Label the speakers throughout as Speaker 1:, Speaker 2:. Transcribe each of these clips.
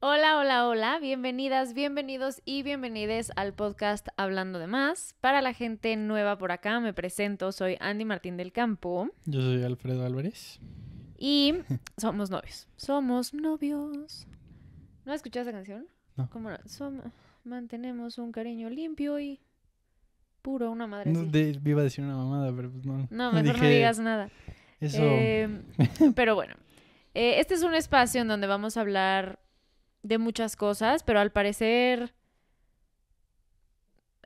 Speaker 1: Hola, hola, hola, bienvenidas, bienvenidos y bienvenides al podcast Hablando de Más. Para la gente nueva por acá, me presento, soy Andy Martín del Campo.
Speaker 2: Yo soy Alfredo Álvarez.
Speaker 1: Y somos novios. Somos novios. ¿No has escuchado esa canción? No. ¿Cómo mantenemos un cariño limpio y puro, una madre.
Speaker 2: viva a decir una mamada, pero pues no. No, mejor no digas nada.
Speaker 1: Eso. Em, pero bueno, eh, este es un espacio en donde vamos a hablar de muchas cosas, pero al parecer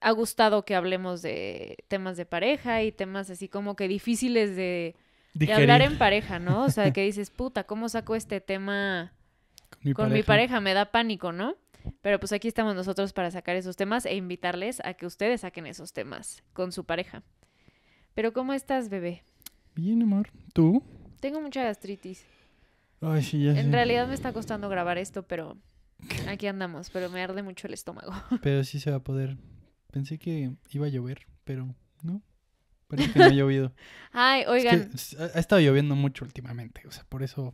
Speaker 1: ha gustado que hablemos de temas de pareja y temas así como que difíciles de, hablar en pareja, ¿no? O sea, que dices, puta, ¿cómo saco este tema con, mi, pareja. Me da pánico, ¿no? Pero pues aquí estamos nosotros para sacar esos temas e invitarles a que ustedes saquen esos temas con su pareja. Pero ¿cómo estás, bebé? Bien,
Speaker 2: amor. ¿Tú?
Speaker 1: Tengo mucha gastritis.
Speaker 2: Ay, sí, ya En realidad
Speaker 1: me está costando grabar esto, pero Aquí andamos, pero me arde mucho el estómago.
Speaker 2: Pero sí se va a poder. Pensé que iba a llover, pero no. Parece que no ha llovido.
Speaker 1: Ay, oigan. ha
Speaker 2: estado lloviendo mucho últimamente, o sea, por eso,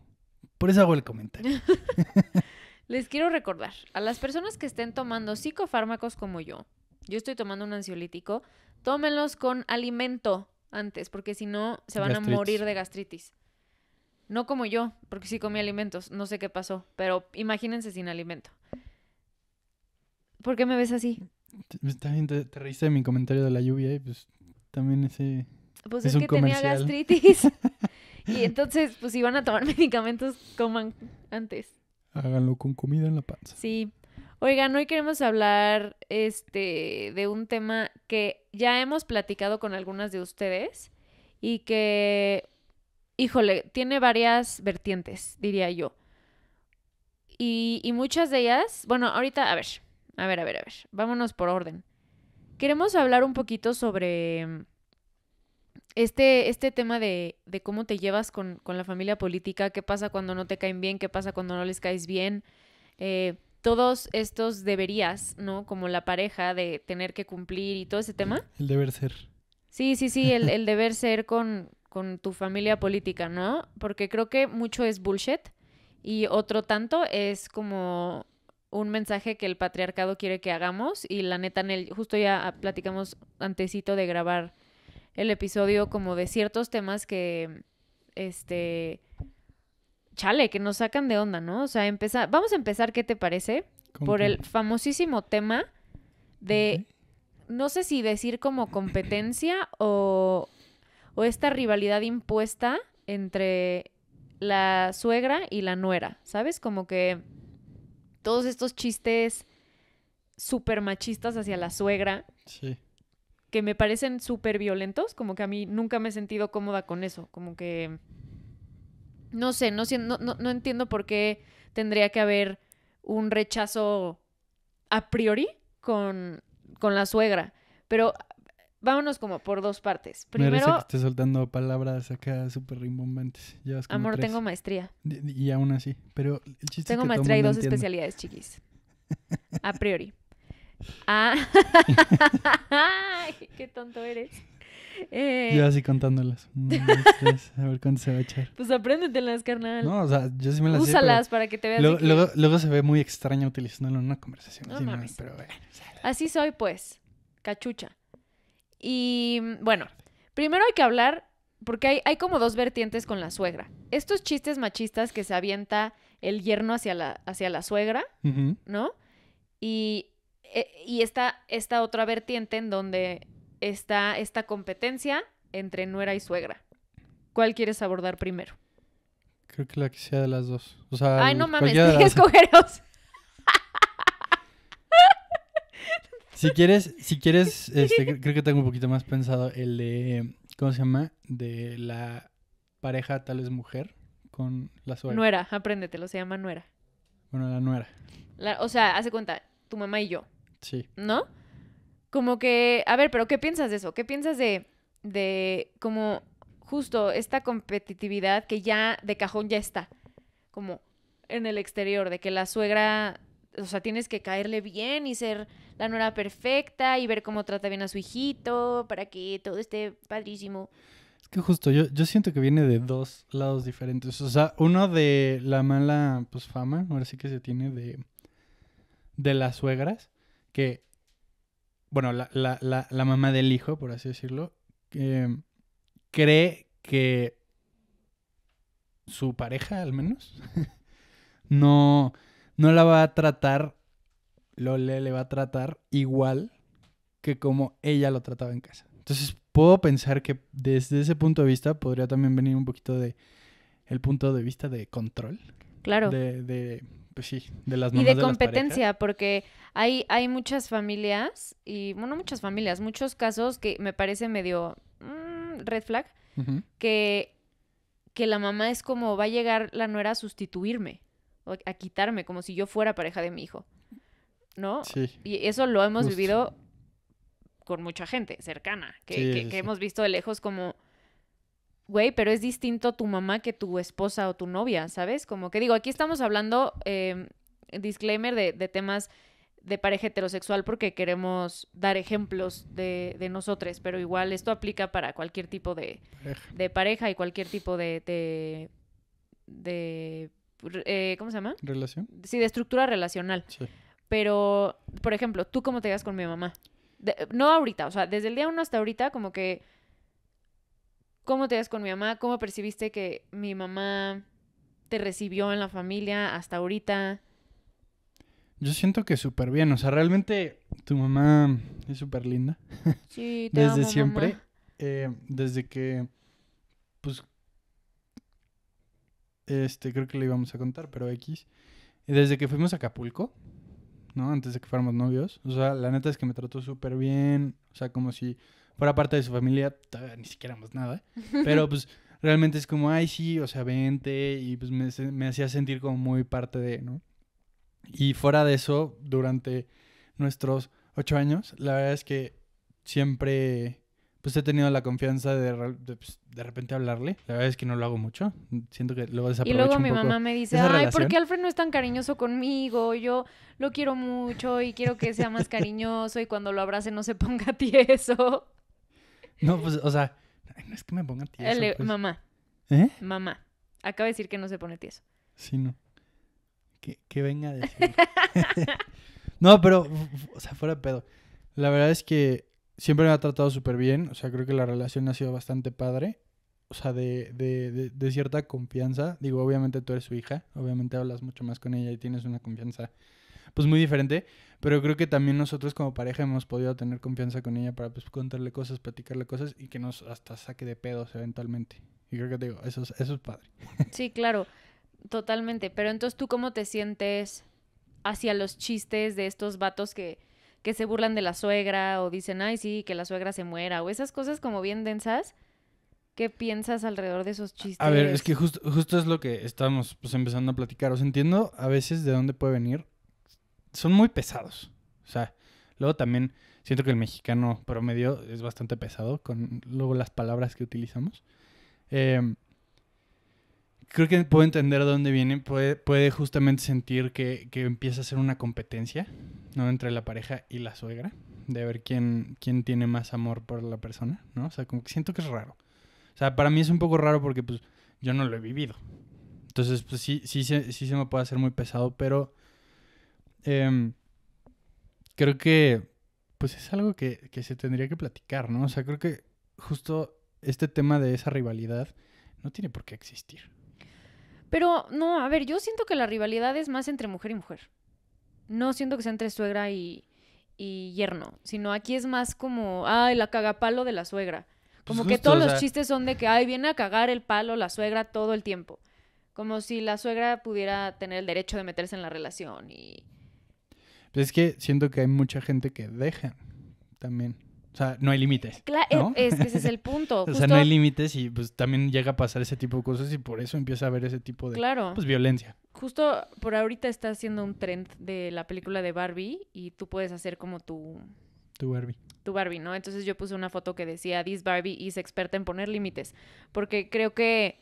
Speaker 2: por eso hago el comentario.
Speaker 1: Les quiero recordar, a las personas que estén tomando psicofármacos como yo, yo estoy tomando un ansiolítico, tómenlos con alimento antes, porque si no se van a morir de gastritis. No como yo, porque sí comí alimentos, no sé qué pasó, pero imagínense sin alimento. ¿Por qué me ves así?
Speaker 2: También te, te reíste de mi comentario de la lluvia y pues también ese... Pues es, que tenía gastritis.
Speaker 1: y entonces, pues si van a tomar medicamentos, coman antes.
Speaker 2: Háganlo con comida en la panza.
Speaker 1: Sí. Oigan, hoy queremos hablar este, de un tema que ya hemos platicado con algunas de ustedes y que híjole, tiene varias vertientes, diría yo. Y, muchas de ellas, bueno, ahorita, a ver, a ver, a ver, a ver, vámonos por orden. Queremos hablar un poquito sobre mm, este, este tema de, de, cómo te llevas con, la familia política, qué pasa cuando no te caen bien, qué pasa cuando no les caes bien, eh, todos estos deberías, ¿no? Como la pareja de tener que cumplir y todo ese tema. El deber ser. Sí, sí, sí, el, el deber ser con, con tu familia política, ¿no? Porque creo que mucho es bullshit y otro tanto es como un mensaje que el patriarcado quiere que hagamos y la neta, en el, justo ya platicamos antecito de grabar el episodio como de ciertos temas que, este, chale, que nos sacan de onda, ¿no? O sea, empezar, vamos a empezar, ¿qué te parece? Por el famosísimo tema de, no sé si decir como competencia o o esta rivalidad impuesta entre la suegra y la nuera, ¿sabes? Como que todos estos chistes súper machistas hacia la suegra. Sí. Que me parecen súper violentos, como que a mí nunca me he sentido cómoda con eso, como que... No sé, no, no entiendo por qué tendría que haber un rechazo a priori con, con la suegra. Pero vámonos como por dos partes. Primero. Me que
Speaker 2: estés soltando palabras acá súper rimbombantes. amor, tengo maestría. Y, aún así. Pero el chiste Tengo es que maestría y dos especialidades,
Speaker 1: chiquis. A priori. Ah. Ay, qué tonto eres. Eh, yo así contándolas. Mm,
Speaker 2: a ver cuánto se va a echar.
Speaker 1: Pues apréndetelas, carnal. No, o sea, yo sí me las Úsalas para que te veas. Luego,
Speaker 2: luego, se ve muy extraño utilizándolo en una conversación. así,
Speaker 1: pero bueno, Así soy, pues. Cachucha. Y mm, bueno, primero hay que hablar, porque hay, hay como dos vertientes con la suegra. Estos chistes machistas que se avienta el yerno hacia la, hacia la suegra, ¿no? Eh, y, está esta otra vertiente en donde está esta competencia entre nuera y suegra. ¿Cuál quieres abordar primero?
Speaker 2: Creo que la que sea de las dos. Ay, no mames, tienes Si quieres, si quieres, este, creo que tengo un poquito más pensado el de, ¿cómo se llama? De la pareja tal es mujer con la suegra.
Speaker 1: Nuera, apréndetelo, se llama nuera. Bueno, la nuera. o sea, hace cuenta, tu mamá y yo. Sí. ¿No? Como que, a ver, pero ¿qué piensas de eso? ¿Qué piensas de, de como justo esta competitividad que ya de cajón ya está? Como en el exterior, de que la suegra, o sea, tienes que caerle bien y ser la nuera perfecta y ver cómo trata bien a su hijito para que todo esté padrísimo.
Speaker 2: Es que justo yo, yo siento que viene de dos lados diferentes. O sea, uno de la mala pues fama, ahora sí que se tiene de, de las suegras, que, bueno, la, la, la, mamá del hijo, por así decirlo, cree que su pareja, al menos, no, no la va a tratar Lole le va a tratar igual que como ella lo trataba en casa. Entonces puedo pensar que desde ese punto de vista podría también venir un poquito de el punto de vista de control. Claro. De, de pues sí, de las Y de, competencia,
Speaker 1: porque hay, hay muchas familias, y bueno, muchas familias, muchos casos que me parece medio mm, red flag, que, que la mamá es como va a llegar la nuera a sustituirme, a quitarme, como si yo fuera pareja de mi hijo. ¿no? Sí. Y eso lo hemos vivido con mucha gente cercana, que, hemos visto de lejos como, güey, pero es distinto tu mamá que tu esposa o tu novia, ¿sabes? Como que digo, aquí estamos hablando, em, disclaimer, de, de, temas de pareja heterosexual porque queremos dar ejemplos de, de nosotros, pero igual esto aplica para cualquier tipo de pareja, y cualquier tipo de... de, eh, ¿Cómo se llama? Relación. Sí, de estructura relacional. Sí. Pero, por ejemplo, ¿tú cómo te llevas con mi mamá? no ahorita, o sea, desde el día uno hasta ahorita, como que... ¿Cómo te das con mi mamá? ¿Cómo percibiste que mi mamá te recibió en la familia hasta ahorita?
Speaker 2: Yo siento que súper bien, o sea, realmente tu mamá es súper linda. Sí, te Desde siempre. Eh, desde que, pues, este, creo que le íbamos a contar, pero X. Desde que fuimos a Acapulco, ¿no? Antes de que fuéramos novios. O sea, la neta es que me trató súper bien. O sea, como si fuera parte de su familia, ni siquiera más nada. Pero pues realmente es como, ay, sí, o sea, vente. Y pues me, me hacía sentir como muy parte de, ¿no? Y fuera de eso, durante nuestros ocho años, la verdad es que siempre Usted pues, he tenido la confianza de, pues, de, repente hablarle. La verdad es que no lo hago mucho. Siento que luego desaprovecho Y luego mi mamá me dice, ay, ¿por qué
Speaker 1: Alfred no es tan cariñoso conmigo? Yo lo quiero mucho y quiero que sea más cariñoso y cuando lo abrace no se ponga tieso.
Speaker 2: No, pues, o sea, no es que me ponga eh, tieso. Pues. Mamá.
Speaker 1: ¿Eh? Mamá. Acaba de decir que no se pone tieso.
Speaker 2: Sí, no. Que, que venga a decir. no, pero, o sea, fuera de pedo. La verdad es que siempre me ha tratado súper bien. O sea, creo que la relación ha sido bastante padre. O sea, de, de, de, cierta confianza. Digo, obviamente tú eres su hija. Obviamente hablas mucho más con ella y tienes una confianza, pues muy diferente. Pero creo que también nosotros como pareja hemos podido tener confianza con ella para, pues, contarle cosas, platicarle cosas y que nos hasta saque de pedos eventualmente. Y creo que te digo, eso es, eso es padre.
Speaker 1: Sí, claro. Totalmente. Pero entonces, ¿tú cómo te sientes hacia los chistes de estos vatos que que se burlan de la suegra o dicen, ay, sí, que la suegra se muera o esas cosas como bien densas. ¿Qué piensas alrededor de esos chistes? A ver, es que
Speaker 2: justo, es lo que estamos pues, empezando a platicar. Os entiendo a veces de dónde puede venir. Son muy pesados. O sea, luego también siento que el mexicano promedio es bastante pesado con luego las palabras que utilizamos. Eh, creo que puedo entender dónde viene. Puede, justamente sentir que, empieza a ser una competencia, ¿no? Entre la pareja y la suegra, de ver quién, quién tiene más amor por la persona, ¿no? O sea, como que siento que es raro. O sea, para mí es un poco raro porque, pues, yo no lo he vivido. Entonces, pues, sí, sí, sí, se me puede hacer muy pesado, pero em, creo que, pues, es algo que, que se tendría que platicar, ¿no? O sea, creo que justo este tema de esa rivalidad no tiene por qué existir.
Speaker 1: Pero no, a ver, yo siento que la rivalidad es más entre mujer y mujer. No siento que sea entre suegra y, yerno, sino aquí es más como, ay, la cagapalo de la suegra. Pues como que todos los chistes son de que, ay, viene a cagar el palo la suegra todo el tiempo. Como si la suegra pudiera tener el derecho de meterse en la relación y...
Speaker 2: Pues es que siento que hay mucha gente que deja también. O sea, no hay límites. Claro, e-, es ese es el punto. O sea, no hay límites y pues también llega a pasar ese tipo de cosas y por eso empieza a haber ese tipo de claro. pues, violencia.
Speaker 1: Justo por ahorita está haciendo un trend de la película de Barbie y tú puedes hacer como tu... Tu Barbie. Tu Barbie, ¿no? Entonces yo puse una foto que decía, This Barbie is experta en poner límites. Porque creo que...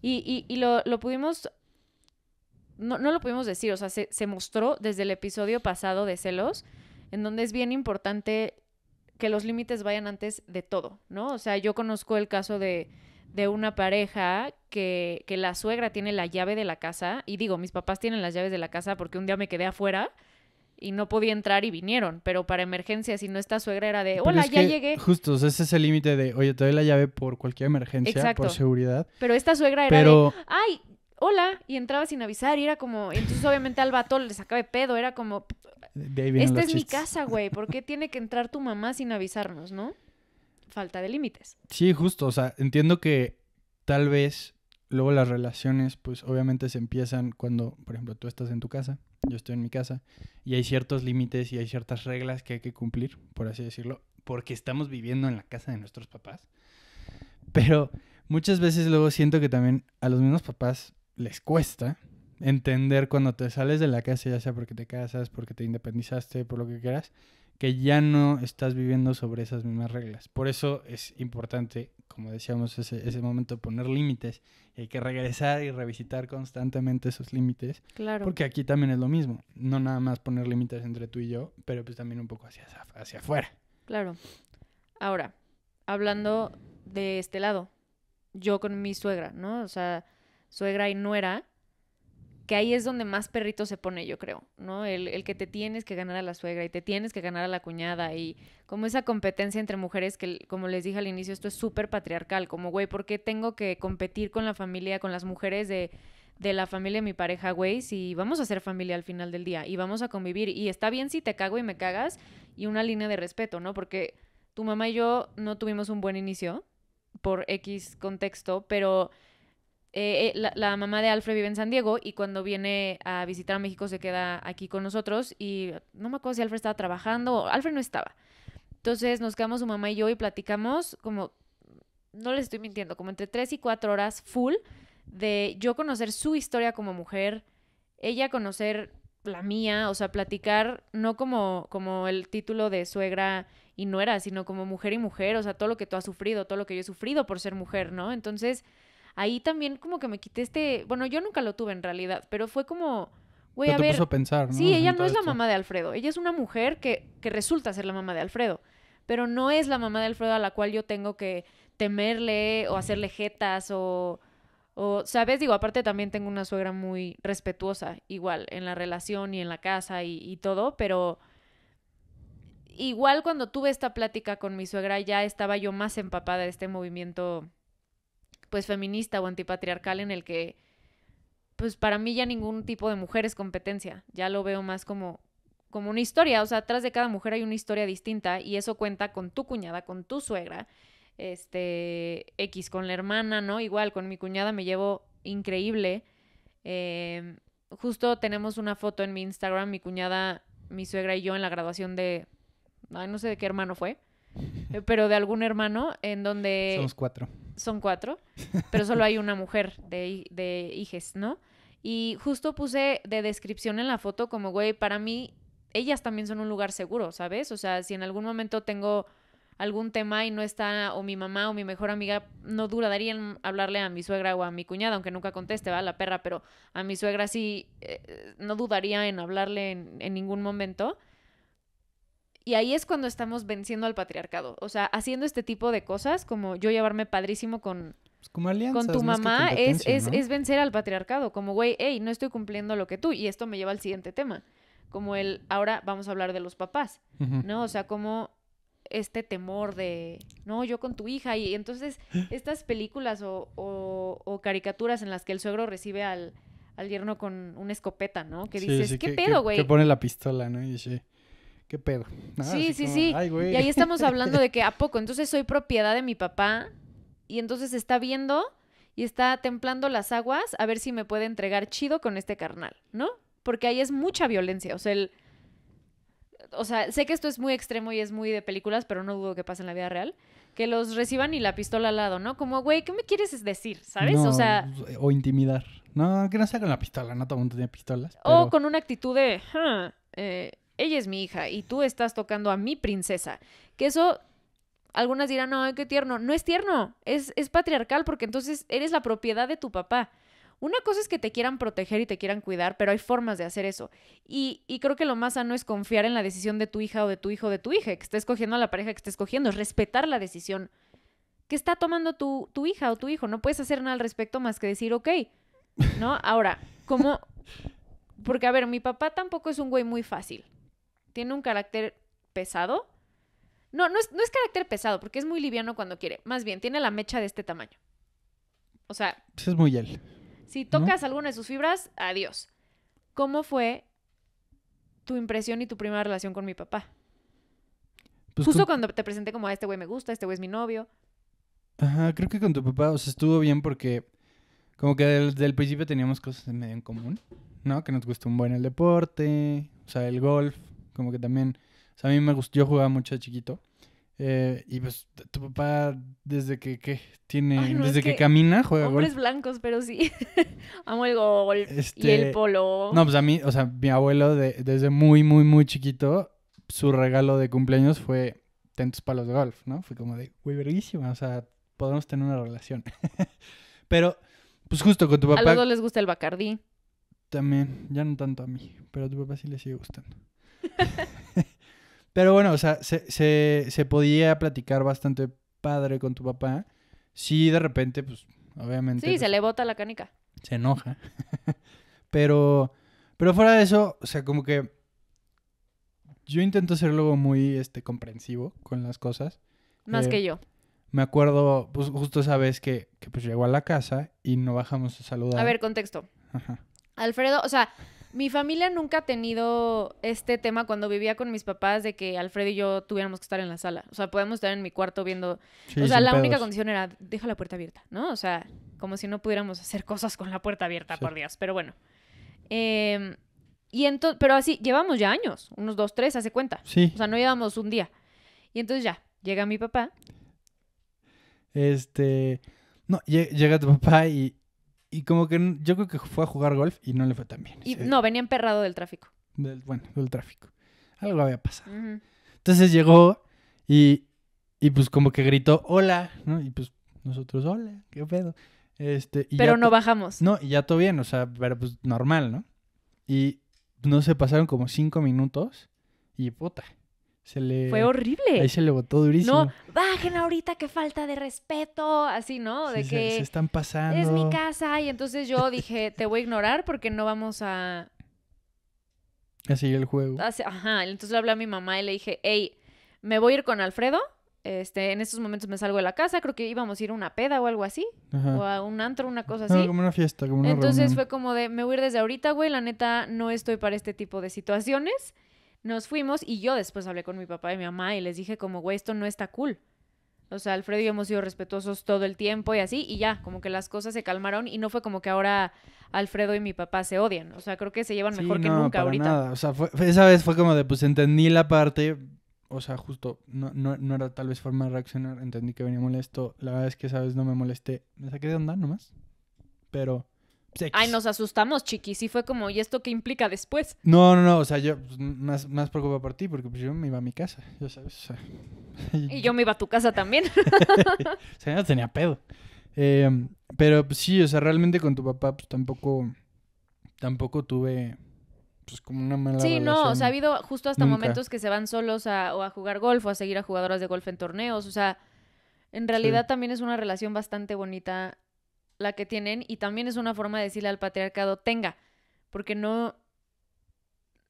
Speaker 1: Y, y, lo, pudimos... No, lo pudimos decir, o sea, se, se mostró desde el episodio pasado de Celos, en donde es bien importante que los límites vayan antes de todo, ¿no? O sea, yo conozco el caso de, de una pareja que, que, la suegra tiene la llave de la casa, y digo, mis papás tienen las llaves de la casa porque un día me quedé afuera y no podía entrar y vinieron, pero para emergencias, y no esta suegra era de, hola, ya llegué.
Speaker 2: Justo, ese es el límite de, oye, te doy la llave por cualquier emergencia, por seguridad.
Speaker 1: Pero esta suegra era ay, hola, y entraba sin avisar, y era como, entonces obviamente al vato le sacaba de pedo, era como,
Speaker 2: esta es mi casa,
Speaker 1: güey. ¿Por qué tiene que entrar tu mamá sin avisarnos, no? Falta de límites.
Speaker 2: Sí, justo. O sea, entiendo que tal vez luego las relaciones, pues obviamente se empiezan cuando, por ejemplo, tú estás en tu casa, yo estoy en mi casa, y hay ciertos límites y hay ciertas reglas que hay que cumplir, por así decirlo, porque estamos viviendo en la casa de nuestros papás. Pero muchas veces luego siento que también a los mismos papás les cuesta entender cuando te sales de la casa, ya sea porque te casas, porque te independizaste, por lo que quieras, que ya no estás viviendo sobre esas mismas reglas. Por eso es importante, como decíamos, ese, ese momento poner límites. hay que regresar y revisitar constantemente esos límites. Claro. Porque aquí también es lo mismo. No nada más poner límites entre tú y yo, pero pues también un poco hacia, hacia afuera.
Speaker 1: Claro. Ahora, hablando de este lado, yo con mi suegra, ¿no? O sea, suegra y nuera que ahí es donde más perrito se pone, yo creo, ¿no? El, que te tienes que ganar a la suegra y te tienes que ganar a la cuñada y como esa competencia entre mujeres que, como les dije al inicio, esto es súper patriarcal, como, güey, ¿por qué tengo que competir con la familia, con las mujeres de, de la familia de mi pareja, güey, si vamos a ser familia al final del día y vamos a convivir y está bien si te cago y me cagas y una línea de respeto, ¿no? Porque tu mamá y yo no tuvimos un buen inicio por X contexto, pero eh, eh, la, mamá de Alfred vive en San Diego y cuando viene a visitar a México se queda aquí con nosotros y no me acuerdo si Alfred estaba trabajando, o Alfred no estaba. Entonces nos quedamos su mamá y yo y platicamos como, no les estoy mintiendo, como entre tres y cuatro horas full de yo conocer su historia como mujer, ella conocer la mía, o sea, platicar no como, como el título de suegra y nuera, sino como mujer y mujer, o sea, todo lo que tú has sufrido, todo lo que yo he sufrido por ser mujer, ¿no? Entonces ahí también como que me quité este, bueno, yo nunca lo tuve en realidad, pero fue como,
Speaker 2: güey, a te ver, puso a pensar, ¿no? sí, ella no es la mamá de
Speaker 1: Alfredo, ella es una mujer que, resulta ser la mamá de Alfredo, pero no es la mamá de Alfredo a la cual yo tengo que temerle o hacerle jetas o... O, ¿sabes? Digo, aparte también tengo una suegra muy respetuosa, igual, en la relación y en la casa y, todo, pero igual cuando tuve esta plática con mi suegra ya estaba yo más empapada de este movimiento pues feminista o antipatriarcal en el que pues para mí ya ningún tipo de mujer es competencia, ya lo veo más como como una historia, o sea, atrás de cada mujer hay una historia distinta y eso cuenta con tu cuñada, con tu suegra, este, X, con la hermana, ¿no? Igual, con mi cuñada me llevo increíble. Eh, justo tenemos una foto en mi Instagram, mi cuñada, mi suegra y yo en la graduación de, no sé de qué hermano fue, eh, pero de algún hermano en donde... Somos cuatro son cuatro, pero solo hay una mujer de, de hijes, ¿no? Y justo puse de descripción en la foto como, güey, para mí ellas también son un lugar seguro, ¿sabes? O sea, si en algún momento tengo algún tema y no está o mi mamá o mi mejor amiga, no dudaría en hablarle a mi suegra o a mi cuñada, aunque nunca conteste, va la perra, pero a mi suegra sí eh, no dudaría en hablarle en, en ningún momento. Y ahí es cuando estamos venciendo al patriarcado. O sea, haciendo este tipo de cosas, como yo llevarme padrísimo con,
Speaker 2: pues, con tu mamá, es, es, es,
Speaker 1: vencer al patriarcado. Como, güey, hey, no estoy cumpliendo lo que tú. Y esto me lleva al siguiente tema. Como el, ahora vamos a hablar de los papás, ¿no? O sea, como este temor de, no, yo con tu hija. Y entonces, estas películas o, caricaturas en las que el suegro recibe al, al yerno con una escopeta, ¿no? Que dices, ¿qué pedo, güey? Que,
Speaker 2: pone la pistola, ¿no? Y dice ¿Qué pedo? Ah, sí, sí, sí. y ahí estamos hablando
Speaker 1: de que a poco, entonces soy propiedad de mi papá y entonces está viendo y está templando las aguas a ver si me puede entregar chido con este carnal, ¿no? Porque ahí es mucha violencia, o sea, O sea, sé que esto es muy extremo y es muy de películas, pero no dudo que pase en la vida real que los reciban y la pistola al lado, ¿no? Como, güey, ¿qué me quieres decir? ¿Sabes? o sea.
Speaker 2: O intimidar. No, que no se la pistola, no todo el mundo tiene pistolas. O con
Speaker 1: una actitud de. Eh, ella es mi hija y tú estás tocando a mi princesa. Que eso, algunas dirán, no, qué tierno. No es tierno, es, patriarcal porque entonces eres la propiedad de tu papá. Una cosa es que te quieran proteger y te quieran cuidar, pero hay formas de hacer eso. Y, creo que lo más sano es confiar en la decisión de tu hija o de tu hijo o de tu hija, que esté escogiendo a la pareja que esté escogiendo, es respetar la decisión que está tomando tu, tu hija o tu hijo. No puedes hacer nada al respecto más que decir, ok, ¿no? Ahora, ¿cómo? Porque, a ver, mi papá tampoco es un güey muy fácil tiene un carácter pesado. No, no es, carácter pesado, porque es muy liviano cuando quiere. Más bien, tiene la mecha de este tamaño. O sea. Eso
Speaker 2: pues es muy él.
Speaker 1: Si tocas alguna de sus fibras, adiós. ¿Cómo fue tu impresión y tu primera relación con mi papá? Pues Justo cuando te presenté como a ah, este güey me gusta, este güey es mi novio.
Speaker 2: Ajá, creo que con tu papá, o sea, estuvo bien porque como que desde el principio teníamos cosas en medio en común, ¿no? Que nos gustó un buen el deporte, o sea, el golf, como que también, o sea, a mí me gustó, yo jugaba mucho de chiquito. Eh, y pues tu papá desde que ¿qué? tiene desde que, camina juega hombres
Speaker 1: blancos pero sí amo el golf y el este, polo no pues a
Speaker 2: mí o sea mi abuelo desde muy muy muy chiquito su regalo de cumpleaños fue ten palos de golf no fue como de güey verguísima o sea podemos tener una relación pero pues justo con tu papá a los dos
Speaker 1: les gusta el bacardí
Speaker 2: también ya no tanto a mí pero a tu papá sí le sigue gustando Pero bueno, o sea, se, podía platicar bastante padre con tu papá. Sí, de repente, pues, obviamente. Sí, pues, se le
Speaker 1: bota la canica.
Speaker 2: Se enoja. pero, pero fuera de eso, o sea, como que yo intento ser luego muy este, comprensivo con las cosas. Más eh, que yo. Me acuerdo, pues justo esa vez que, pues llegó a la casa y no bajamos a saludar. A ver, contexto.
Speaker 1: Ajá. Alfredo, o sea, mi familia nunca ha tenido este tema cuando vivía con mis papás de que Alfredo y yo tuviéramos que estar en la sala. O sea, podemos estar en mi cuarto viendo. o sea, la única condición era deja la puerta abierta, ¿no? O sea, como si no pudiéramos hacer cosas con la puerta abierta, por Dios. Pero bueno. Em, y entonces, pero así, llevamos ya años, unos dos, tres, hace cuenta. Sí. O sea, no llevamos un día. Y entonces ya, llega mi papá.
Speaker 2: Este. No, llega tu papá y, y como que yo creo que fue a jugar golf y no le fue tan bien. Y, no,
Speaker 1: venía emperrado del tráfico.
Speaker 2: Del, bueno, del tráfico. Algo había pasado. Entonces llegó y, y pues como que gritó, hola, ¿no? Y pues nosotros, hola, qué pedo. Este, pero no bajamos. No, y ya todo bien, o sea, pero pues normal, ¿no? Y no se pasaron como cinco minutos y puta, fue horrible. Ahí se le botó durísimo. No,
Speaker 1: bajen ahorita, qué falta de respeto, así, ¿no? De que... Se, están
Speaker 2: pasando. Es mi
Speaker 1: casa y entonces yo dije, te voy a ignorar porque no vamos a...
Speaker 2: A seguir el juego.
Speaker 1: ajá, entonces le hablé a mi mamá y le dije, hey, me voy a ir con Alfredo, este, en estos momentos me salgo de la casa, creo que íbamos a ir a una peda o algo así, o a un antro, una cosa ah, así. como una fiesta, como una Entonces fue como de, me voy a ir desde ahorita, güey, la neta no estoy para este tipo de situaciones. Nos fuimos y yo después hablé con mi papá y mi mamá y les dije como, güey, esto no está cool. O sea, Alfredo y hemos sido respetuosos todo el tiempo y así, y ya, como que las cosas se calmaron y no fue como que ahora Alfredo y mi papá se odian. O sea, creo que se llevan mejor que nunca ahorita. Nada.
Speaker 2: O sea, esa vez fue como de, pues entendí la parte, o sea, justo, no, no, no, era tal vez forma de reaccionar, entendí que venía molesto. La verdad es que esa vez no me molesté, me saqué de onda nomás, pero Ay,
Speaker 1: nos asustamos, chiquis. Y fue como, ¿y esto qué implica después? No,
Speaker 2: no, no. O sea, yo pues, más, más por ti porque pues, yo me iba a mi casa, ya sabes. y,
Speaker 1: yo me iba a tu casa también. o
Speaker 2: sea, no tenía pedo. Em, pero pues, sí, o sea, realmente con tu papá pues tampoco, tampoco tuve pues como una mala Sí, no, o sea, ha habido justo hasta momentos
Speaker 1: que se van solos a, o a jugar golf o a seguir a jugadoras de golf en torneos. O sea, en realidad también es una relación bastante bonita la que tienen y también es una forma de decirle al patriarcado, tenga, porque no,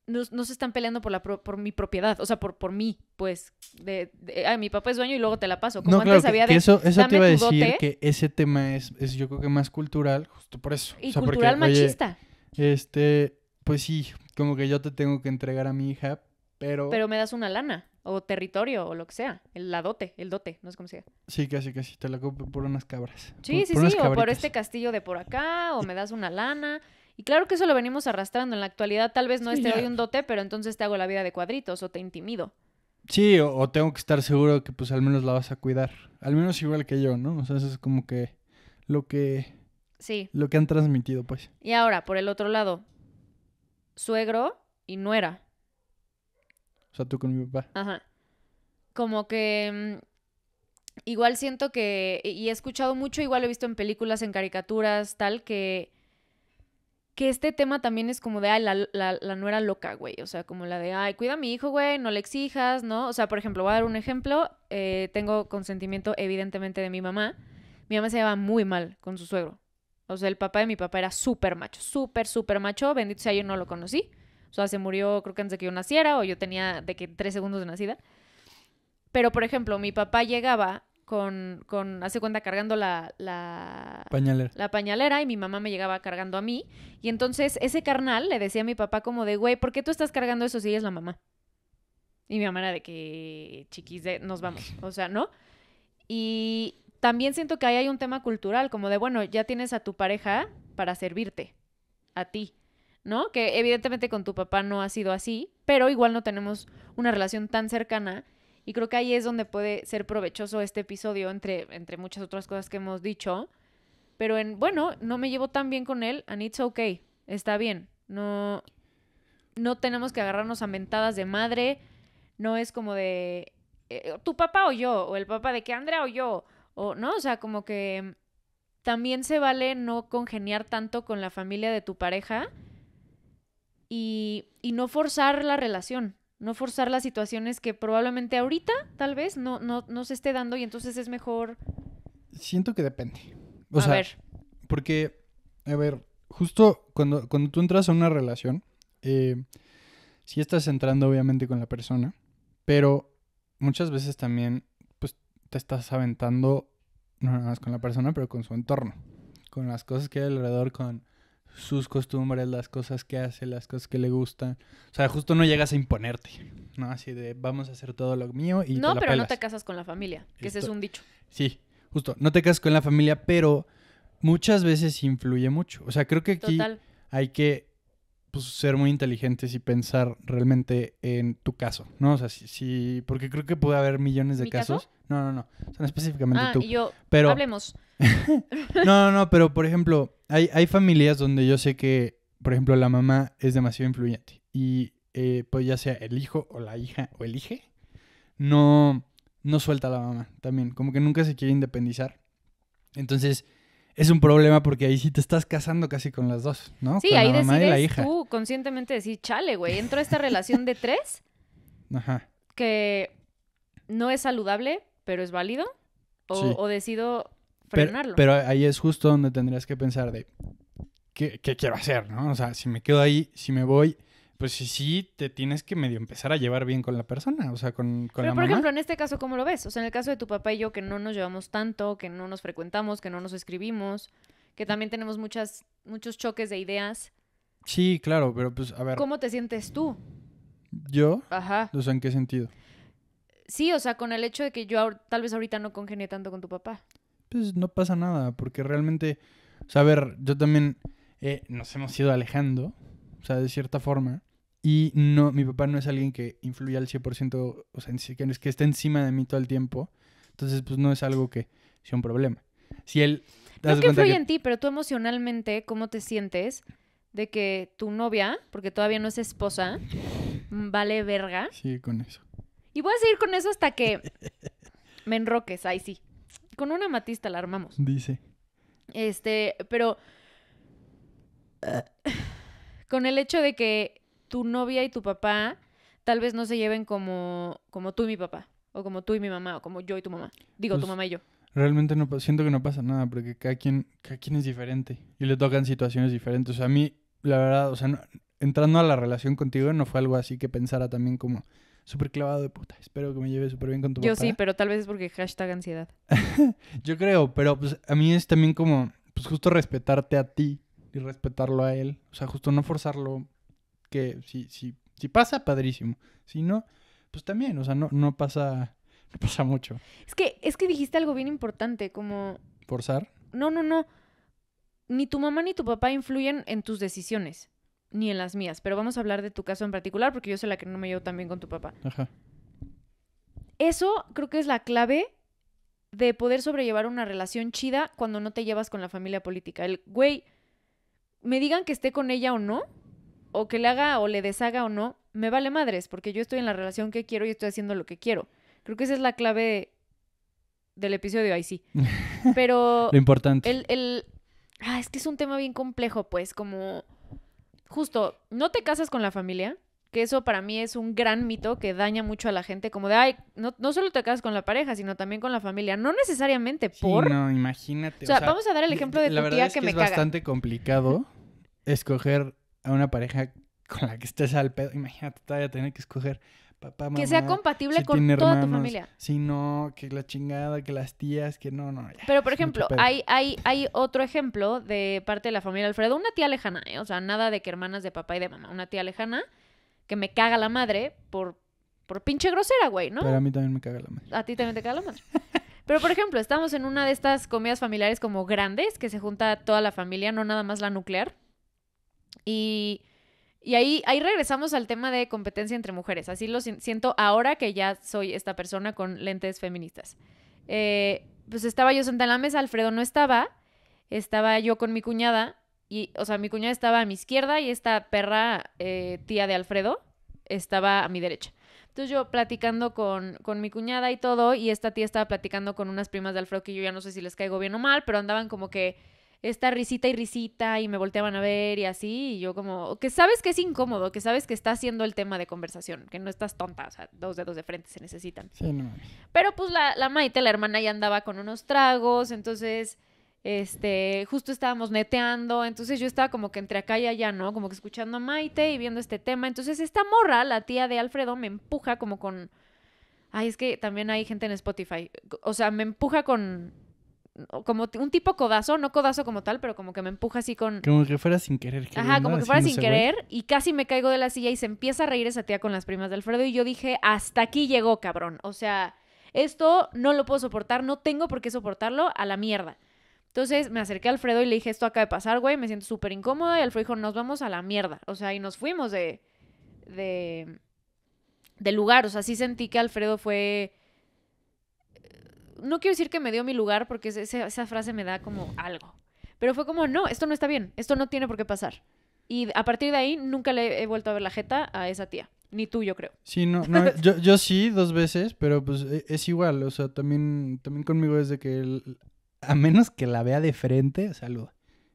Speaker 1: no, se están peleando por, la por mi propiedad, o sea, por, por mí, pues, de, mi papá es dueño y luego te la paso. Como no, antes que, eso, eso te iba a decir que
Speaker 2: ese tema es, es, yo creo que más cultural, justo por eso. cultural machista. este, pues sí, como que yo te tengo que entregar a mi hija, pero... Pero
Speaker 1: me das una lana o territorio o lo que sea, el, la dote, el dote, no sé cómo se llama.
Speaker 2: Sí, casi, casi, te la compro por unas cabras. Sí, sí, sí, o por este
Speaker 1: castillo de por acá, o me das una lana. Y claro que eso lo venimos arrastrando. En la actualidad tal vez no esté hoy un dote, pero entonces te hago la vida de cuadritos o te intimido.
Speaker 2: Sí, o, tengo que estar seguro que pues al menos la vas a cuidar. Al menos igual que yo, ¿no? O sea, eso es como que lo que... Sí. Lo que han transmitido, pues.
Speaker 1: Y ahora, por el otro lado, suegro y nuera.
Speaker 2: O sea, tú con mi papá.
Speaker 1: Ajá. Como que mm, igual siento que, y he escuchado mucho, igual lo he visto en películas, en caricaturas, tal, que, que este tema también es como de, ay, la, la, la nuera loca, güey, o sea, como la de, ay, cuida a mi hijo, güey, no le exijas, ¿no? O sea, por ejemplo, voy a dar un ejemplo, eh, tengo consentimiento evidentemente de mi mamá, mi mamá se llevaba muy mal con su suegro, o sea, el papá de mi papá era súper macho, súper, súper macho, bendito sea, yo no lo conocí. O sea, se murió creo que antes de que yo naciera o yo tenía de que tres segundos de nacida. Pero, por ejemplo, mi papá llegaba con, hace cuenta, cargando la, pañalera. la pañalera y mi mamá me llegaba cargando a mí. Y entonces ese carnal le decía a mi papá como de, güey, ¿por qué tú estás cargando eso si ella es la mamá? Y mi mamá era de que, chiquis, nos vamos. O sea, ¿no? Y también siento que ahí hay un tema cultural, como de, bueno, ya tienes a tu pareja para servirte, a ti. ¿no? Que evidentemente con tu papá no ha sido así, pero igual no tenemos una relación tan cercana. Y creo que ahí es donde puede ser provechoso este episodio, entre, entre muchas otras cosas que hemos dicho. Pero en, bueno, no me llevo tan bien con él, and it's okay, está bien. No, no tenemos que agarrarnos a mentadas de madre. No es como de eh, tu papá o yo, o el papá de que Andrea o yo, o no, o sea, como que también se vale no congeniar tanto con la familia de tu pareja y, no forzar la relación, no forzar las situaciones que probablemente ahorita tal vez no, no, no se esté dando y entonces es mejor...
Speaker 2: Siento que depende. O a ver. Porque, a ver, justo cuando, cuando tú entras a una relación, eh, sí estás entrando obviamente con la persona, pero muchas veces también pues te estás aventando no nada más con la persona, pero con su entorno, con las cosas que hay alrededor, con sus costumbres, las cosas que hace, las cosas que le gustan. O sea, justo no llegas a imponerte, ¿no? Así de vamos a hacer todo lo mío
Speaker 1: y... No, pero no te casas con la familia, que ese es un dicho.
Speaker 2: Sí, justo, no te casas con la familia, pero muchas veces influye mucho. O sea, creo que aquí hay que pues, ser muy inteligentes y pensar realmente en tu caso, ¿no? O sea, si, porque creo que puede haber millones de casos. No, no, no, Son específicamente ah, tú. pero hablemos. no, no, no, pero por ejemplo, hay, hay familias donde yo sé que, por ejemplo, la mamá es demasiado influyente y eh, pues ya sea el hijo o la hija o el hije, no, no suelta a la mamá también, como que nunca se quiere independizar. Entonces, es un problema porque ahí sí te estás casando casi con las dos, ¿no? Sí, ahí la mamá y la hija. tú
Speaker 1: conscientemente decir, chale, güey, entro a esta relación de tres Ajá. que no es saludable, pero es válido, o, o decido frenarlo. Pero,
Speaker 2: ahí es justo donde tendrías que pensar de, ¿qué, ¿qué quiero hacer, no? O sea, si me quedo ahí, si me voy pues sí, sí te tienes que medio empezar a llevar bien con la persona, o sea, con, con Pero, por ejemplo,
Speaker 1: en este caso, ¿cómo lo ves? O sea, en el caso de tu papá y yo, que no nos llevamos tanto, que no nos frecuentamos, que no nos escribimos, que también tenemos muchas, muchos choques de ideas.
Speaker 2: Sí, claro, pero pues, a ver.
Speaker 1: ¿Cómo te sientes tú?
Speaker 2: ¿Yo? Ajá. O sea, ¿en qué sentido?
Speaker 1: Sí, o sea, con el hecho de que yo tal vez ahorita no congenie tanto con tu papá.
Speaker 2: Pues no pasa nada, porque realmente, o sea, a ver, yo también eh, nos hemos ido alejando, o sea, de cierta forma. Y no, mi papá no es alguien que influya al 100%, o sea, que, es que esté encima de mí todo el tiempo. Entonces, pues no es algo que sea un problema. Si él... No que influye en
Speaker 1: ti, pero tú emocionalmente, ¿cómo te sientes de que tu novia, porque todavía no es esposa, mm, vale verga?
Speaker 2: Sigue con eso.
Speaker 1: Y voy a seguir con eso hasta que me enroques, ahí sí. Con una matista la armamos. Dice. Este, pero... con el hecho de que tu novia y tu papá tal vez no se lleven como, como tú y mi papá, o como tú y mi mamá, o como yo y tu mamá. Digo, tu pues, mamá y yo.
Speaker 2: Realmente no siento que no pasa nada, porque cada quien, cada quien es diferente y le tocan situaciones diferentes. O sea, a mí, la verdad, o sea, entrando a la relación contigo no fue algo así que pensara también como súper clavado de puta. Espero que me lleve súper bien con tu Yo sí,
Speaker 1: pero tal vez es porque hashtag ansiedad.
Speaker 2: Yo creo, pero pues a mí es también como, pues justo respetarte a ti y respetarlo a él. O sea, justo no forzarlo que si, si, si pasa, padrísimo. Si no, pues también, o sea, no, no pasa, pasa mucho.
Speaker 1: Es que, es que dijiste algo bien importante, como... ¿Forzar? No, no, no. Ni tu mamá ni tu papá influyen en tus decisiones, ni en las mías, pero vamos a hablar de tu caso en particular, porque yo sé la que no me llevo tan bien con tu papá. Ajá. Eso creo que es la clave de poder sobrellevar una relación chida cuando no te llevas con la familia política. El güey, me digan que esté con ella o no, o que le haga o le deshaga o no, me vale madres, porque yo estoy en la relación que quiero y estoy haciendo lo que quiero. Creo que esa es la clave del episodio, ahí sí. Pero... lo importante. El, Ah, es que es un tema bien complejo, pues, como... Justo, no te casas con la familia, que eso para mí es un gran mito que daña mucho a la gente, como de, ay, no, solo te casas con la pareja, sino también con la familia, no necesariamente por... Sí,
Speaker 2: no, imagínate. O sea, vamos a dar el ejemplo de la tu tía que, me es bastante complicado escoger a una pareja con la que estés al pedo. Imagínate, todavía tener que escoger papá, mamá. Que sea compatible con toda tu familia. Si no, que la chingada, que las tías, que no, no. Ya, Pero, por ejemplo, hay,
Speaker 1: hay, hay otro ejemplo de parte de la familia Alfredo. Una tía lejana, ¿eh? o sea, nada de que hermanas de papá y de mamá. Una tía lejana que me caga la madre por, por pinche grosera, güey, ¿no? Pero a mí
Speaker 2: también me caga la madre.
Speaker 1: A ti también te caga la madre. Pero, por ejemplo, estamos en una de estas comidas familiares como grandes, que se junta toda la familia, no nada más la nuclear. Y, ahí, ahí regresamos al tema de competencia entre mujeres. Así lo siento ahora que ya soy esta persona con lentes feministas. Eh, pues estaba yo sentada en la mesa, Alfredo no estaba, estaba yo con mi cuñada, y, o sea, mi cuñada estaba a mi izquierda y esta perra eh, tía de Alfredo estaba a mi derecha. Entonces yo platicando con, con, mi cuñada y todo, y esta tía estaba platicando con unas primas de Alfredo que yo ya no sé si les caigo bien o mal, pero andaban como que esta risita y risita y me volteaban a ver y así, y yo como, que sabes que es incómodo, que sabes que está haciendo el tema de conversación, que no estás tonta, o sea, dos dedos de frente se necesitan. Sí, no. Pero pues la, la Maite, la hermana, ya andaba con unos tragos, entonces, este, justo estábamos neteando, entonces yo estaba como que entre acá y allá, ¿no? Como que escuchando a Maite y viendo este tema, entonces esta morra, la tía de Alfredo, me empuja como con... Ay, es que también hay gente en Spotify. O sea, me empuja con como un tipo codazo, no codazo como tal, pero como que me empuja así con...
Speaker 2: Como que fuera sin querer. Ajá, como que fuera sin querer
Speaker 1: y casi me caigo de la silla y se empieza a reír esa tía con las primas de Alfredo y yo dije, hasta aquí llegó, cabrón. O sea, esto no lo puedo soportar, no tengo por qué soportarlo, a la mierda. Entonces me acerqué a Alfredo y le dije, esto acaba de pasar, güey, me siento súper incómoda y Alfredo dijo, nos vamos a la mierda. O sea, y nos fuimos de... de... de lugar. O sea, sí sentí que Alfredo fue no quiero decir que me dio mi lugar porque esa, frase me da como algo. Pero fue como, no, esto no está bien, esto no tiene por qué pasar. Y a partir de ahí nunca le he vuelto a ver la jeta a esa tía. Ni tú, yo creo.
Speaker 2: Sí, no, yo, sí, dos veces, pero pues e, es igual. O sea, también, también conmigo es de que a menos que la vea de frente, saluda.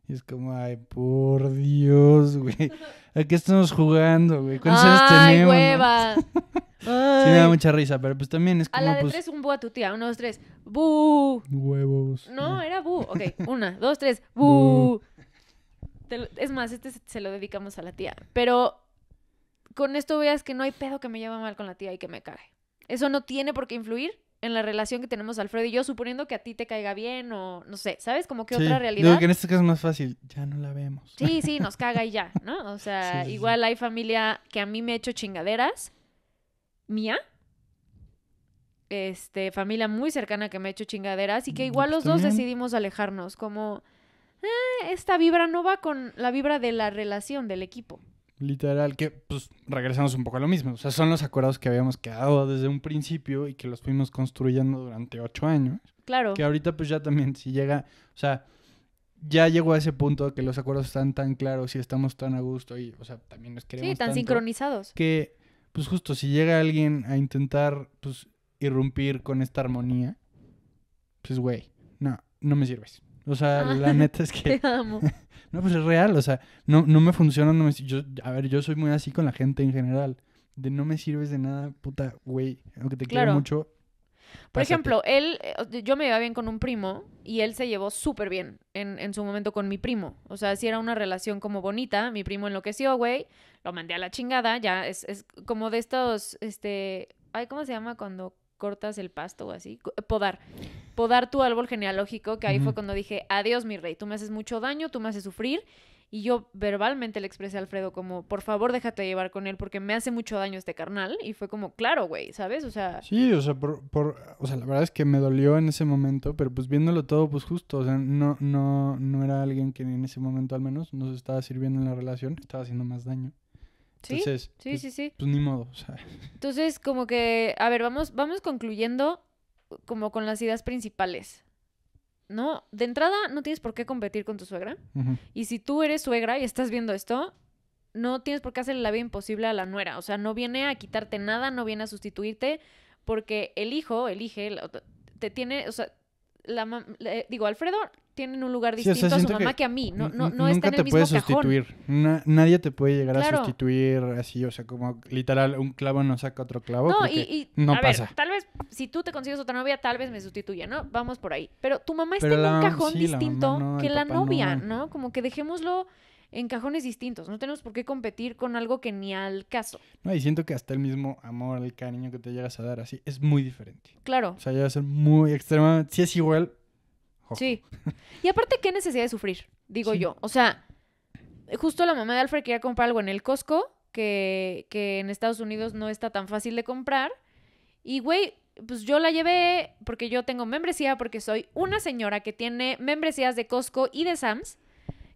Speaker 2: Y es como, ay, por Dios, güey. ¿A qué estamos jugando, güey? ¿Cuántos años tenemos?
Speaker 1: Sí, me da mucha
Speaker 2: risa, pero pues también es como. A la de pues tres,
Speaker 1: un bu a tu tía. Uno, dos, tres. Bu. Huevos. No, era bu. Ok, una, dos, tres. Bu. Es más, este se lo dedicamos a la tía. Pero con esto veas que no hay pedo que me lleva mal con la tía y que me cague. Eso no tiene por qué influir en la relación que tenemos Alfredo y yo, suponiendo que a ti te caiga bien o no sé, ¿sabes? Como que otra realidad. Digo que en
Speaker 2: este caso es más fácil, ya no la
Speaker 1: vemos. Sí, sí, nos caga y ya, ¿no? O sea, igual hay familia que a mí me ha hecho chingaderas, mía, este, familia muy cercana que me ha hecho chingaderas y que mm, igual pues los dos decidimos alejarnos, como ah, esta vibra no va con la vibra de la relación, del equipo.
Speaker 2: Literal, que pues regresamos un poco a lo mismo. O sea, son los acuerdos que habíamos quedado desde un principio y que los fuimos construyendo durante ocho años. Claro. Que ahorita pues ya también, si llega, o sea, ya llegó a ese punto que los acuerdos están tan claros y estamos tan a gusto y, o sea, también nos queremos. Sí, tan sincronizados. Que, pues justo, si llega alguien a intentar, pues, irrumpir con esta armonía, pues, güey, no, no me sirves. O sea, ah, la neta es que... no, pues es real, o sea, no, me funciona, no me... a ver, yo soy muy así con la gente en general. De no me sirves de nada, puta, güey, aunque te claro. quiero mucho. Por ejemplo,
Speaker 1: él, eh, yo me iba bien con un primo y él se llevó súper bien en, en su momento con mi primo. O sea, si era una relación como bonita, mi primo enloqueció, güey, lo mandé a la chingada, ya es, es como de estos, este, ay, ¿cómo se llama cuando cortas el pasto o así? Podar podar tu árbol genealógico, que ahí fue cuando dije, adiós mi rey, tú me haces mucho daño, tú me haces sufrir. Y yo verbalmente le expresé a Alfredo como, por favor déjate llevar con él porque me hace mucho daño este carnal. Y fue como, claro, güey, ¿sabes? O sea...
Speaker 2: Sí, o sea, por, o sea, la verdad es que me dolió en ese momento, pero pues viéndolo todo, pues justo, o sea, no, no, no era alguien que en ese momento al menos nos estaba sirviendo en la relación, estaba haciendo más daño. Sí, Entonces, sí, pues, sí, sí. Pues ni modo, o sea.
Speaker 1: Entonces, como que, a ver, vamos, vamos concluyendo como con las ideas principales. No, de entrada no tienes por qué competir con tu suegra. Y si tú eres suegra y estás viendo esto, no tienes por qué hacerle la vida imposible a la nuera. O sea, no viene a quitarte nada, no viene a sustituirte, porque el hijo elige, te tiene, o sea, la, digo, Alfredo tienen un lugar distinto a su mamá que, a mí. No, no, no está en el mismo Nunca te puede sustituir.
Speaker 2: nadie te puede llegar a sustituir así, o sea, como literal, un clavo no saca otro clavo. No, y, pasa.
Speaker 1: tal vez, si tú te consigues otra novia, tal vez me sustituya, ¿no? Vamos por ahí. Pero tu mamá está en un cajón distinto que la novia, ¿no? Como que dejémoslo en cajones distintos. No tenemos por qué competir con algo que ni al caso.
Speaker 2: No, y siento que hasta el mismo amor, el cariño que te llegas a dar así, es muy diferente. Claro. O sea, llega a ser muy extremadamente. Si es igual.
Speaker 1: Sí. Y aparte, ¿qué necesidad de sufrir? Digo yo. O sea, justo la mamá de Alfred quería comprar algo en el Costco, que, que en Estados Unidos no está tan fácil de comprar. Y, güey, pues yo la llevé porque yo tengo membresía, porque soy una señora que tiene membresías de Costco y de Sam's.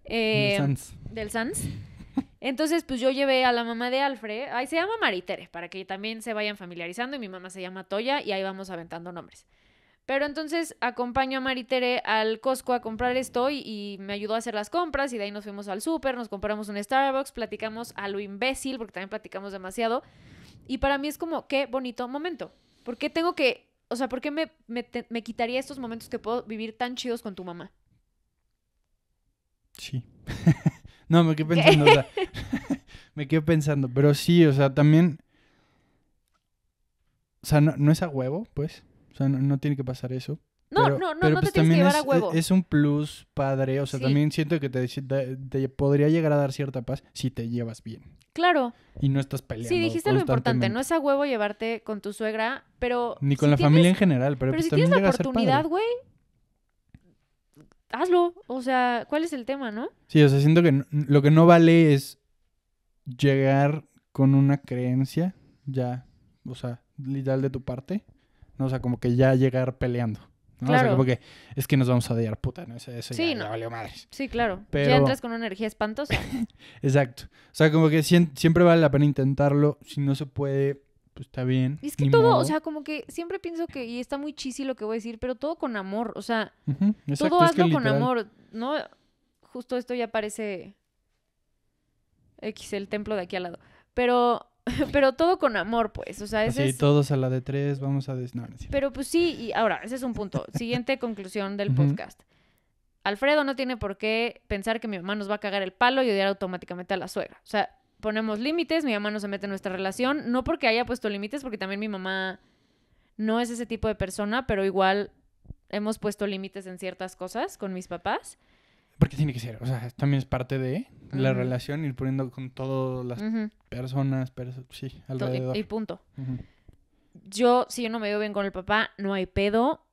Speaker 1: Eh, del Sans. Entonces, pues yo llevé a la mamá de Alfred, ahí se llama Maritere, para que también se vayan familiarizando, y mi mamá se llama Toya, y ahí vamos aventando nombres. Pero entonces acompaño a Maritere al Costco a comprar esto y, me ayudó a hacer las compras, y de ahí nos fuimos al súper, nos compramos un Starbucks, platicamos a lo imbécil, porque también platicamos demasiado, y para mí es como, qué bonito momento. ¿Por qué tengo que, o sea, por qué me quitaría estos momentos que puedo vivir tan chidos con tu mamá?
Speaker 2: Sí. no, me quedo pensando, me quedo pensando, pero sí, o sea, también, o sea, no, es a huevo, pues, o sea, no, tiene que pasar eso. No, no, no, no pues, te tienes que llevar a huevo. Es, un plus padre, o sea, también siento que te, podría llegar a dar cierta paz si te llevas bien. Claro. Y no estás peleando. Sí, dijiste lo importante, no es
Speaker 1: a huevo llevarte con tu suegra, pero... Ni con la familia en
Speaker 2: general, pero... Pues, si tienes la oportunidad,
Speaker 1: güey, hazlo. O sea, ¿cuál es el tema, no?
Speaker 2: Sí, o sea, siento que lo que no vale es llegar con una creencia ya, o sea, literal de tu parte. No, o sea, como que ya llegar peleando. ¿no? O sea, como que es que nos vamos a odiar, puta, ¿no? Eso, sí,
Speaker 1: ya no. valió Sí, claro. Pero... Ya entras con una energía espantosa.
Speaker 2: Exacto. O sea, como que siempre vale la pena intentarlo. Si no se puede, pues, está bien. Y es que todo, o sea,
Speaker 1: como que siempre pienso que, y está muy chisi lo que voy a decir, pero todo con amor, o sea,
Speaker 2: todo hazlo con amor,
Speaker 1: ¿no? Justo esto ya parece X, el templo de aquí al lado, pero... Pero todo con amor, pues, o sea, ese Así, todos
Speaker 2: a la de tres, vamos a... No,
Speaker 1: pero pues sí, y ahora, ese es un punto. Siguiente conclusión del podcast. Alfredo no tiene por qué pensar que mi mamá nos va a cagar el palo y odiar automáticamente a la suegra. O sea, ponemos límites, mi mamá no se mete en nuestra relación, no porque haya puesto límites, porque también mi mamá no es ese tipo de persona, pero igual hemos puesto límites en ciertas cosas con mis papás.
Speaker 2: Porque tiene que ser, o sea, también es parte de la relación, ir poniendo con todas las personas, pero sí,
Speaker 1: alrededor. Y, y punto. Yo, si yo no me veo bien con el papá, no hay pedo.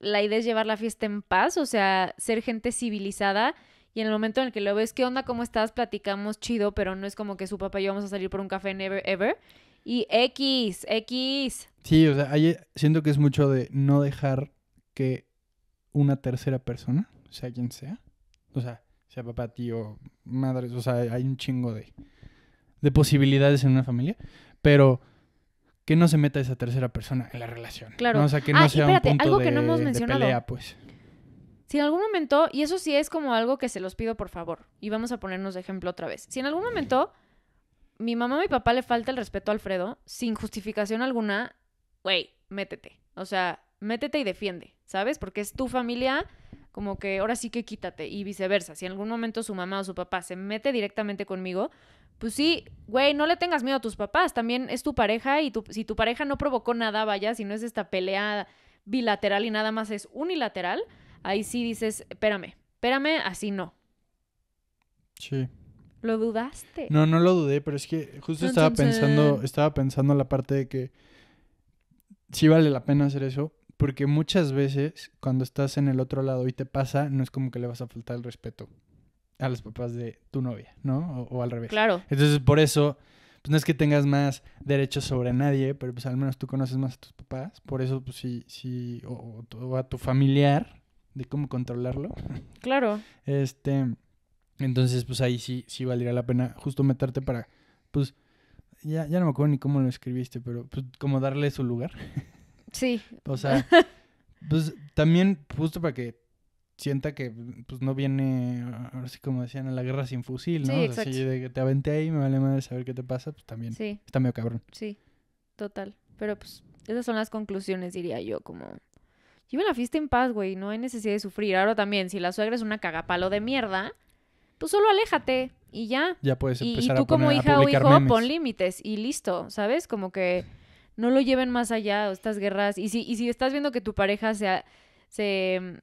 Speaker 1: La idea es llevar la fiesta en paz, o sea, ser gente civilizada y en el momento en el que lo ves, ¿qué onda? ¿Cómo estás? Platicamos chido, pero no es como que su papá y yo vamos a salir por un café never ever. Y X, X.
Speaker 2: Sí, o sea, siento que es mucho de no dejar que una tercera persona, sea quien sea, o sea, sea papá, tío, Madre... o sea, hay un chingo de, de posibilidades en una familia, pero que no se meta esa tercera persona en la relación. Claro. O sea, que no ah, sea espérate, un punto algo que no hemos mencionado. Pues.
Speaker 1: Si en algún momento, y eso sí es como algo que se los pido por favor, y vamos a ponernos de ejemplo otra vez, si en algún momento mi mamá o mi papá le falta el respeto a Alfredo, sin justificación alguna, güey, métete. O sea, métete y defiende, ¿sabes? Porque es tu familia, como que ahora sí que quítate y viceversa. Si en algún momento su mamá o su papá se mete directamente conmigo, pues sí, güey, no le tengas miedo a tus papás, también es tu pareja y tu, si tu pareja no provocó nada, vaya, si no es esta pelea bilateral y nada más es unilateral, ahí sí dices, espérame, espérame, así no. Sí. ¿Lo dudaste? No,
Speaker 2: no lo dudé, pero es que justo estaba pensando, estaba pensando la parte de que sí vale la pena hacer eso, porque muchas veces cuando estás en el otro lado y te pasa, no es como que le vas a faltar el respeto a los papás de tu novia, ¿no? O, al revés. Claro. Entonces, por eso, pues no es que tengas más derechos sobre nadie, pero pues al menos tú conoces más a tus papás. Por eso, pues sí, sí, o a tu familiar, de cómo controlarlo. Claro. Este, entonces, pues ahí sí, sí valdría la pena justo meterte para, pues, ya, ya no me acuerdo ni cómo lo escribiste, pero pues como darle su lugar.
Speaker 1: Sí. o sea,
Speaker 2: pues también justo para que sienta que pues no viene, ahora sí como decían, a la guerra sin fusil, ¿no? Sí, de que te aventé ahí, me vale madre saber qué te pasa, pues también sí.
Speaker 1: está medio cabrón. Sí, total. Pero pues esas son las conclusiones, diría yo, como lleva la fiesta en paz, güey, no hay necesidad de sufrir. Ahora también, si la suegra es una cagapalo de mierda, pues solo aléjate y ya. Ya puedes Y, tú como hija o hijo, pon límites y listo, ¿sabes? Como que no lo lleven más allá estas guerras. Y si, y si estás viendo que tu pareja se, se...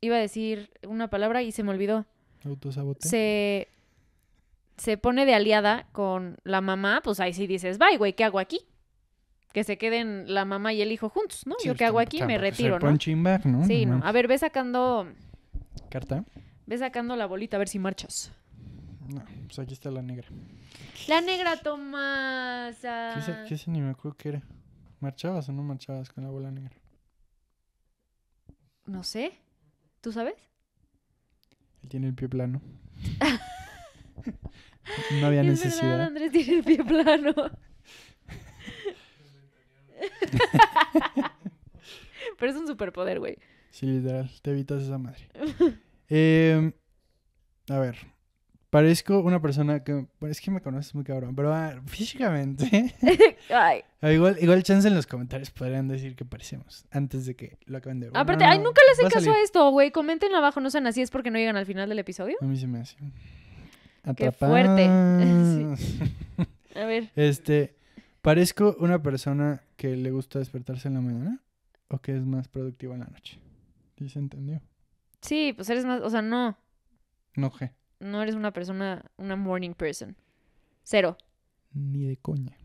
Speaker 1: Iba a decir una palabra y se me olvidó.
Speaker 2: Autosabote.
Speaker 1: Se se pone de aliada con la mamá, pues ahí sí dices, bye, güey, ¿qué hago aquí? que se queden la mamá y el hijo juntos, ¿no? Yo qué hago aquí, me retiro, ¿no? Back, ¿no? Sí, no. A ver, ve sacando. Carta. Ve sacando la bolita a ver si marchas.
Speaker 2: No, pues aquí está la negra.
Speaker 1: La negra Tomás! ¿Qué, qué,
Speaker 2: ni me acuerdo qué era? ¿Marchabas o no marchabas con la bola negra?
Speaker 1: No sé. ¿Tú sabes?
Speaker 2: Él tiene el pie plano. no había es necesidad.
Speaker 1: Andrés tiene el pie plano. Pero es un superpoder, güey.
Speaker 2: Sí, literal, te evitas esa madre. Em, a ver, parezco una persona que... es que me conoces muy cabrón, pero ah, físicamente... Igual, igual chance en los comentarios podrían decir que parecemos antes de que lo acaben de ver. Aparte, ay, nunca les hacen caso a,
Speaker 1: esto, güey. Comenten abajo, no sean así, es porque no llegan al final del episodio. A
Speaker 2: mí se me hace. Qué fuerte. A ver. Este, ¿Parezco una persona que le gusta despertarse en la mañana o que es más productiva en la noche? ¿Sí se entendió?
Speaker 1: Sí, pues eres más, o sea, no. No, G. No eres una persona, una morning person. Cero.
Speaker 2: Ni de coña.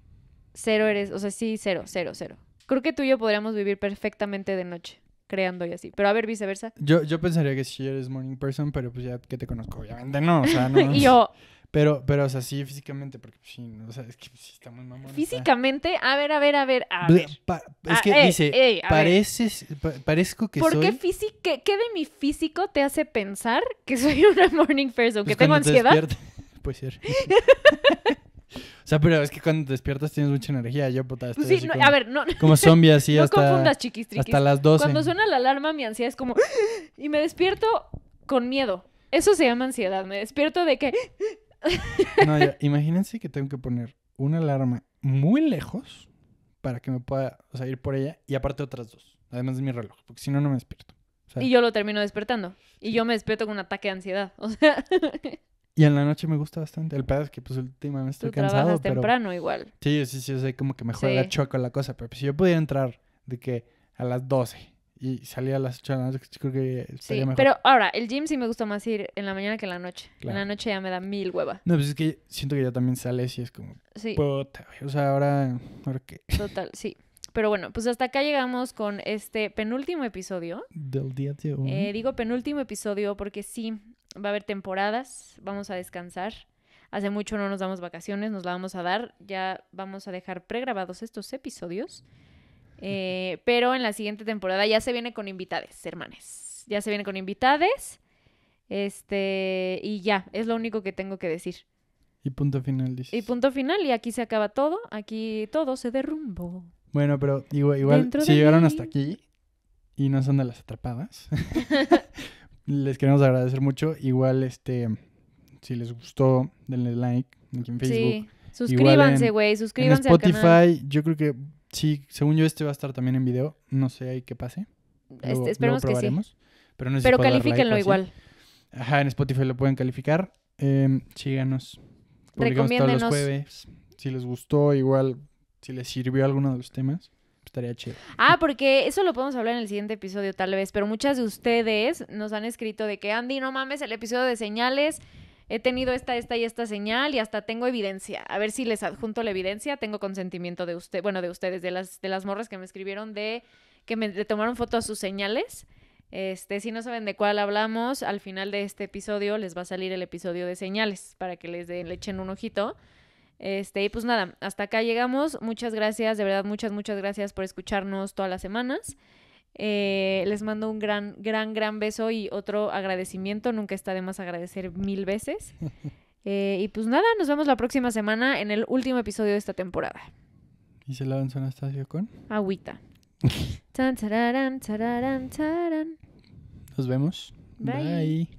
Speaker 1: Cero eres, o sea, sí, cero, cero, cero. Creo que tú y yo podríamos vivir perfectamente de noche, creando y así. Pero a ver, viceversa.
Speaker 2: Yo, yo pensaría que sí eres morning person, pero pues ya que te conozco, obviamente no, o sea, no. y yo, pero, pero, o sea, sí, físicamente, porque pues, sí, o sea, es que pues, sí estamos muy
Speaker 1: mamón. Físicamente, a ver, a ver, a ver, a ver. Ah, es que dice,
Speaker 2: pareces, parezco que ¿Por qué,
Speaker 1: físico, qué, de mi físico te hace pensar que soy una morning person, pues que tengo ansiedad?
Speaker 2: Puede ser. o sea, pero es que cuando te despiertas tienes mucha energía. Yo, puta, estoy sí, así como, a ver, no. Como zombie así no hasta... Confundas, chiquis, Hasta las 12. Cuando suena
Speaker 1: la alarma, mi ansiedad es como... Y me despierto con miedo. Eso se llama ansiedad. Me despierto de que...
Speaker 2: No, imagínense que tengo que poner una alarma muy lejos para que me pueda o ir por ella y aparte otras dos, además de mi reloj, porque si no, no me despierto. y
Speaker 1: yo lo termino despertando. Y yo me despierto con un ataque de ansiedad. O sea.
Speaker 2: Y en la noche me gusta bastante. El pedo es que pues últimamente estoy cansado. temprano igual. Sí, sí, sí, como que mejor la choco la cosa. Pero pues, si yo pudiera entrar de que a las 12 y salía a las ocho de la noche, creo que sí,
Speaker 1: Pero ahora, el gym sí me gusta más ir en la mañana que en la noche. En la noche ya me da mil hueva.
Speaker 2: No, pues es que siento que ya también sales y es como. Sí. o sea, ahora. ¿Ahora
Speaker 1: Total, sí. Pero bueno, pues hasta acá llegamos con este penúltimo episodio. Del día de hoy. Eh, digo penúltimo episodio porque sí, va a haber temporadas, vamos a descansar. Hace mucho no nos damos vacaciones, nos la vamos a dar. Ya vamos a dejar pregrabados estos episodios. Eh, pero en la siguiente temporada ya se viene con invitades, hermanes. Ya se viene con invitades. Este, y ya, es lo único que tengo que decir.
Speaker 2: Y punto final,
Speaker 1: Y punto final, y aquí se acaba todo, aquí todo se derrumbó.
Speaker 2: Bueno, pero igual, igual si llegaron hasta aquí y no son de las atrapadas, les queremos agradecer mucho. Igual, este, si les gustó, denle like aquí en Facebook. Sí. Suscríbanse, güey, suscríbanse en Spotify, yo creo que Sí, según yo este va a estar también en video. No sé ahí qué pase. Este, esperemos que sí. Pero, pero califíquenlo igual. Ajá, en Spotify lo pueden calificar. Em, síganos. Publicamos todos los jueves. Si les gustó, igual, si les sirvió alguno de los temas, estaría chido.
Speaker 1: Ah, porque eso lo podemos hablar en el siguiente episodio tal vez, pero muchas de ustedes nos han escrito de que Andy, no mames, el episodio de señales he tenido esta, esta y esta señal y hasta tengo evidencia. A ver si les adjunto la evidencia, tengo consentimiento de usted, bueno, de ustedes, de las, de las morras que me escribieron de que me tomaron foto a sus señales. Este, si no saben de cuál hablamos, al final de este episodio les va a salir el episodio de señales para que les echen un ojito. Este, y pues nada, hasta acá llegamos. Muchas gracias, de verdad, muchas, muchas gracias por escucharnos todas las semanas. Eh, les mando un gran, gran, gran beso y otro agradecimiento. Nunca está de más agradecer mil veces. Eh, y pues nada, nos vemos la próxima semana en el último episodio de esta temporada.
Speaker 2: ¿Y se lavan su Anastasio con?
Speaker 1: Agüita.
Speaker 2: Nos vemos. Bye.